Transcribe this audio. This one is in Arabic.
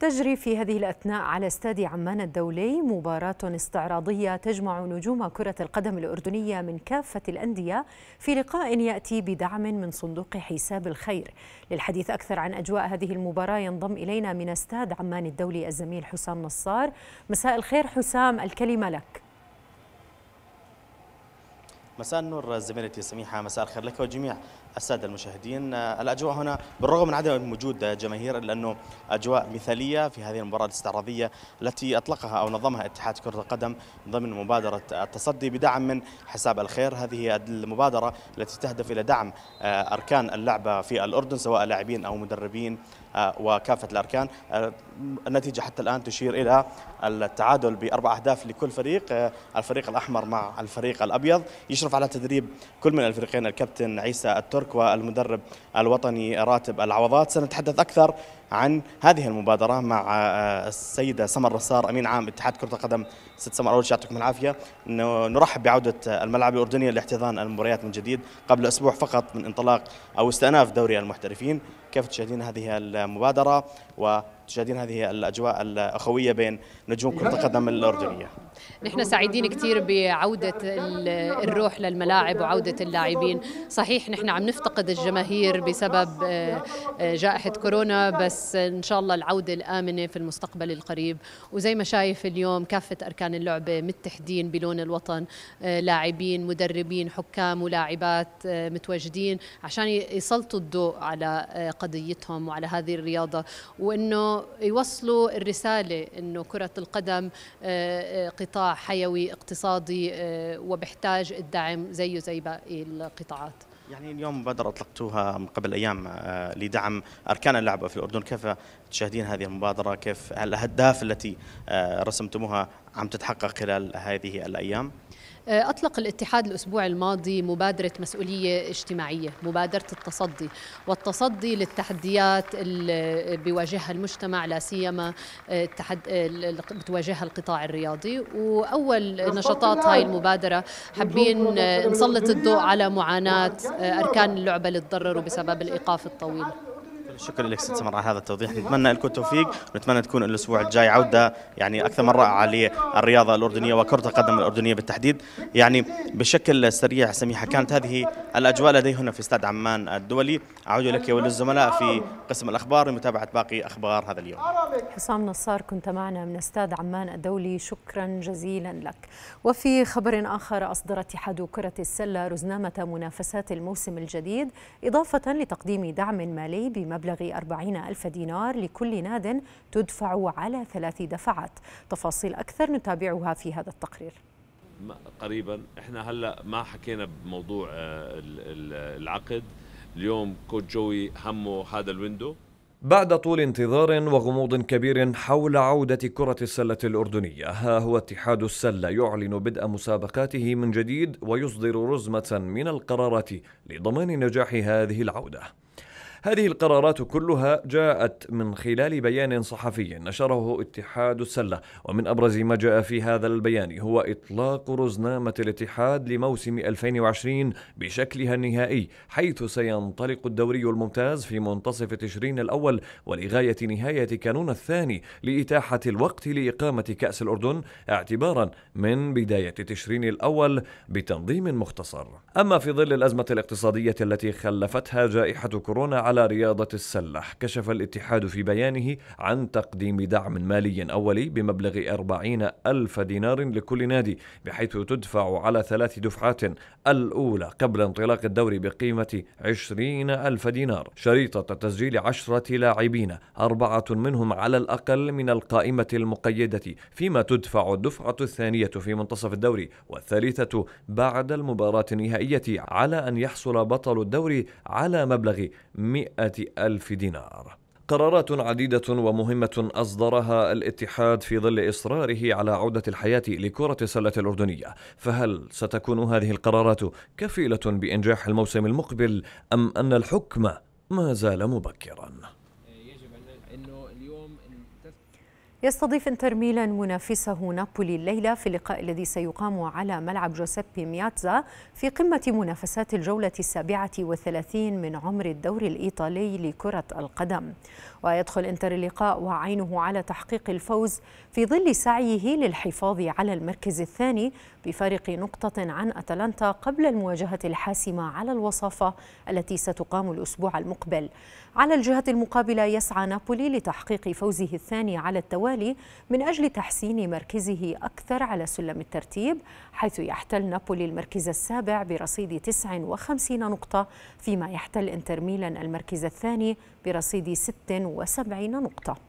تجري في هذه الأثناء على استاد عمان الدولي مباراة استعراضية تجمع نجوم كرة القدم الأردنية من كافة الأندية في لقاء يأتي بدعم من صندوق حساب الخير للحديث أكثر عن أجواء هذه المباراة ينضم إلينا من استاد عمان الدولي الزميل حسام نصار مساء الخير حسام الكلمة لك مساء النور زميلتي سميحة مساء الخير لك وجميع الساده المشاهدين آه، الاجواء هنا بالرغم من عدم وجود جماهير الا انه اجواء مثاليه في هذه المباراه الاستعراضيه التي اطلقها او نظمها اتحاد كره القدم ضمن مبادره التصدي بدعم من حساب الخير هذه المبادره التي تهدف الى دعم آه، اركان اللعبه في الاردن سواء لاعبين او مدربين آه، وكافه الاركان النتيجه حتى الان تشير الى التعادل باربع اهداف لكل فريق الفريق الاحمر مع الفريق الابيض يشرف على تدريب كل من الفريقين الكابتن عيسى الترك الترك والمدرب الوطني راتب العوضات سنتحدث أكثر عن هذه المبادرة مع آه، السيدة سمر رسار أمين عام اتحاد كرة القدم ست سمر أول شيء يعطيكم العافية نرحب بعودة آه، الملعب الأردنية لاحتضان المباريات من جديد قبل أسبوع فقط من انطلاق أو استئناف دوري المحترفين كيف تشاهدين هذه المبادرة وتشاهدين هذه الأجواء الأخوية بين نجوم كرة القدم الأردنية نحن سعيدين كثير بعودة الروح للملاعب وعودة اللاعبين صحيح نحن عم نفتقد الجماهير بسبب آه، جائحة كورونا بس بس ان شاء الله العوده الامنه في المستقبل القريب وزي ما شايف اليوم كافه اركان اللعبه متحدين بلون الوطن آه، لاعبين مدربين حكام ولاعبات آه، متواجدين عشان يسلطوا الضوء على آه، قضيتهم وعلى هذه الرياضه وانه يوصلوا الرساله انه كره القدم قطاع حيوي اقتصادي وبحتاج الدعم زيه زي باقي القطاعات يعني اليوم مبادرة أطلقتوها من قبل أيام لدعم أركان اللعبة في الأردن كيف تشاهدين هذه المبادرة كيف الأهداف التي آه، رسمتموها عم تتحقق خلال هذه الأيام؟ آه، أطلق الاتحاد الأسبوع الماضي مبادرة مسؤولية اجتماعية مبادرة التصدي والتصدي للتحديات اللي بيواجهها المجتمع لا سيما آه، التحد... بتواجهها القطاع الرياضي وأول نشاطات هاي المبادرة حابين نسلط الضوء على معاناة أركان اللعبة اللي تضرروا بسبب الإيقاف الطويل شكرا لك ست سمر على هذا التوضيح نتمنى لكم التوفيق ونتمنى تكون الاسبوع الجاي عوده يعني اكثر من رائعه للرياضه الاردنيه وكره القدم الاردنيه بالتحديد يعني بشكل سريع سميحه كانت هذه الاجواء لدي هنا في استاد عمان الدولي اعود لك وللزملاء في قسم الاخبار لمتابعه باقي اخبار هذا اليوم حسام نصار كنت معنا من استاد عمان الدولي شكرا جزيلا لك وفي خبر اخر اصدر اتحاد كره السله رزنامه منافسات الموسم الجديد اضافه لتقديم دعم مالي بمبلغ بمبلغ 40 ألف دينار لكل ناد تدفع على ثلاث دفعات تفاصيل أكثر نتابعها في هذا التقرير قريبا احنا هلا ما حكينا بموضوع آه، العقد اليوم كوت جوي همه هذا الويندو بعد طول انتظار وغموض كبير حول عودة كرة السلة الأردنية ها هو اتحاد السلة يعلن بدء مسابقاته من جديد ويصدر رزمة من القرارات لضمان نجاح هذه العودة هذه القرارات كلها جاءت من خلال بيان صحفي نشره اتحاد السلة ومن أبرز ما جاء في هذا البيان هو إطلاق رزنامة الاتحاد لموسم 2020 بشكلها النهائي حيث سينطلق الدوري الممتاز في منتصف تشرين الأول ولغاية نهاية كانون الثاني لإتاحة الوقت لإقامة كأس الأردن اعتبارا من بداية تشرين الأول بتنظيم مختصر أما في ظل الأزمة الاقتصادية التي خلفتها جائحة كورونا على رياضة السلة كشف الاتحاد في بيانه عن تقديم دعم مالي أولي بمبلغ 40 ألف دينار لكل نادي بحيث تدفع على ثلاث دفعات الأولى قبل انطلاق الدوري بقيمة 20 ألف دينار شريطة تسجيل عشرة لاعبين أربعة منهم على الأقل من القائمة المقيدة فيما تدفع الدفعة الثانية في منتصف الدوري والثالثة بعد المباراة النهائية على أن يحصل بطل الدوري على مبلغ 100 مئة ألف دينار قرارات عديدة ومهمة أصدرها الاتحاد في ظل إصراره على عودة الحياة لكرة السلة الأردنية فهل ستكون هذه القرارات كفيلة بإنجاح الموسم المقبل أم أن الحكم ما زال مبكراً؟ يستضيف انتر ميلان منافسه نابولي الليلة في اللقاء الذي سيقام على ملعب جوسيبي مياتزا في قمة منافسات الجولة السابعة والثلاثين من عمر الدوري الإيطالي لكرة القدم ويدخل انتر اللقاء وعينه على تحقيق الفوز في ظل سعيه للحفاظ على المركز الثاني بفارق نقطة عن أتلانتا قبل المواجهة الحاسمة على الوصافة التي ستقام الأسبوع المقبل على الجهة المقابلة يسعى نابولي لتحقيق فوزه الثاني على التوالي التوالي من أجل تحسين مركزه أكثر على سلم الترتيب حيث يحتل نابولي المركز السابع برصيد 59 نقطة فيما يحتل إنتر ميلان المركز الثاني برصيد 76 نقطة